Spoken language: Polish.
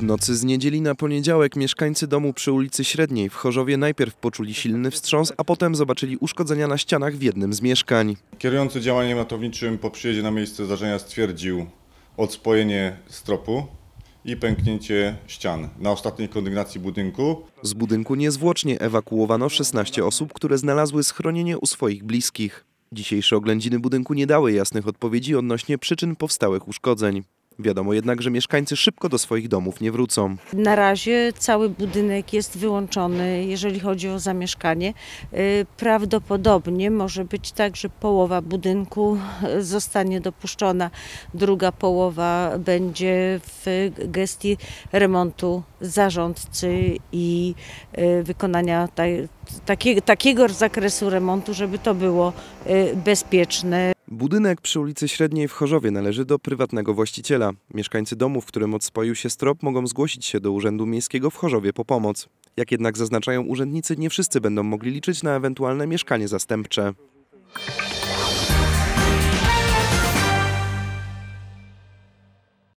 W nocy z niedzieli na poniedziałek mieszkańcy domu przy ulicy Średniej w Chorzowie najpierw poczuli silny wstrząs, a potem zobaczyli uszkodzenia na ścianach w jednym z mieszkań. Kierujący działaniem ratowniczym po przyjeździe na miejsce zdarzenia stwierdził odspojenie stropu i pęknięcie ścian na ostatniej kondygnacji budynku. Z budynku niezwłocznie ewakuowano 16 osób, które znalazły schronienie u swoich bliskich. Dzisiejsze oględziny budynku nie dały jasnych odpowiedzi odnośnie przyczyn powstałych uszkodzeń. Wiadomo jednak, że mieszkańcy szybko do swoich domów nie wrócą. Na razie cały budynek jest wyłączony, jeżeli chodzi o zamieszkanie. Y, prawdopodobnie może być tak, że połowa budynku y, zostanie dopuszczona, druga połowa będzie w gestii remontu zarządcy i y, wykonania takie, takiego zakresu remontu, żeby to było bezpieczne. Budynek przy ulicy Średniej w Chorzowie należy do prywatnego właściciela. Mieszkańcy domu, w którym odspoił się strop, mogą zgłosić się do Urzędu Miejskiego w Chorzowie po pomoc. Jak jednak zaznaczają urzędnicy, nie wszyscy będą mogli liczyć na ewentualne mieszkanie zastępcze.